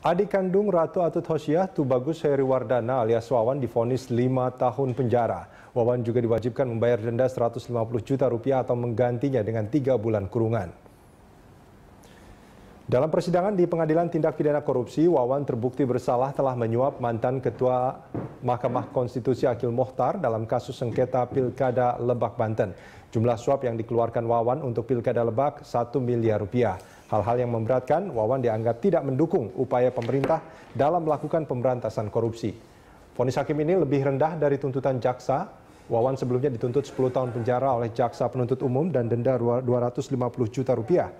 Adik kandung Ratu Atut Hoshiah, Tubagus Heri Wardana alias Wawan difonis 5 tahun penjara. Wawan juga diwajibkan membayar denda 150 juta rupiah atau menggantinya dengan 3 bulan kurungan. Dalam persidangan di Pengadilan Tindak Pidana Korupsi, Wawan terbukti bersalah telah menyuap mantan Ketua Mahkamah Konstitusi Akil Mohtar dalam kasus sengketa Pilkada Lebak Banten. Jumlah suap yang dikeluarkan Wawan untuk Pilkada Lebak 1 miliar rupiah. Hal-hal yang memberatkan, Wawan dianggap tidak mendukung upaya pemerintah dalam melakukan pemberantasan korupsi. Fonis hakim ini lebih rendah dari tuntutan jaksa. Wawan sebelumnya dituntut 10 tahun penjara oleh jaksa penuntut umum dan denda 250 juta rupiah.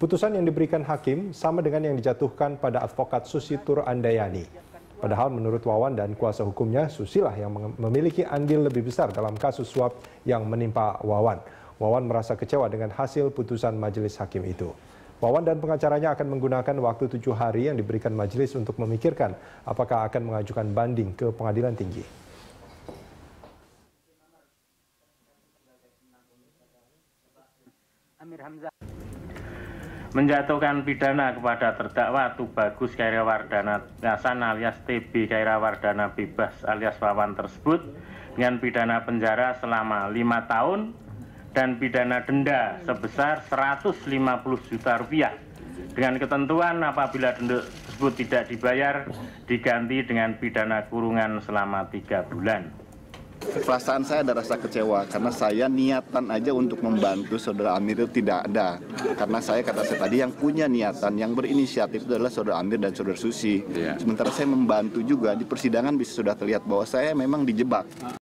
Putusan yang diberikan hakim sama dengan yang dijatuhkan pada advokat Susi Tur Andayani. Padahal menurut Wawan dan kuasa hukumnya, Susilah yang memiliki andil lebih besar dalam kasus suap yang menimpa Wawan. Wawan merasa kecewa dengan hasil putusan majelis hakim itu. Wawan dan pengacaranya akan menggunakan waktu tujuh hari yang diberikan majelis untuk memikirkan apakah akan mengajukan banding ke pengadilan tinggi. Amir Hamzah menjatuhkan pidana kepada terdakwa Tubagus Kairawardana Nasan alias TB Kairawardana Bebas alias Wawan tersebut dengan pidana penjara selama lima tahun dan pidana denda sebesar 150 juta rupiah dengan ketentuan apabila denda tersebut tidak dibayar diganti dengan pidana kurungan selama tiga bulan. Perasaan saya ada rasa kecewa karena saya niatan aja untuk membantu saudara Amir itu tidak ada. Karena saya kata saya tadi yang punya niatan, yang berinisiatif itu adalah saudara Amir dan saudara Susi. Iya. Sementara saya membantu juga di persidangan bisa sudah terlihat bahwa saya memang dijebak.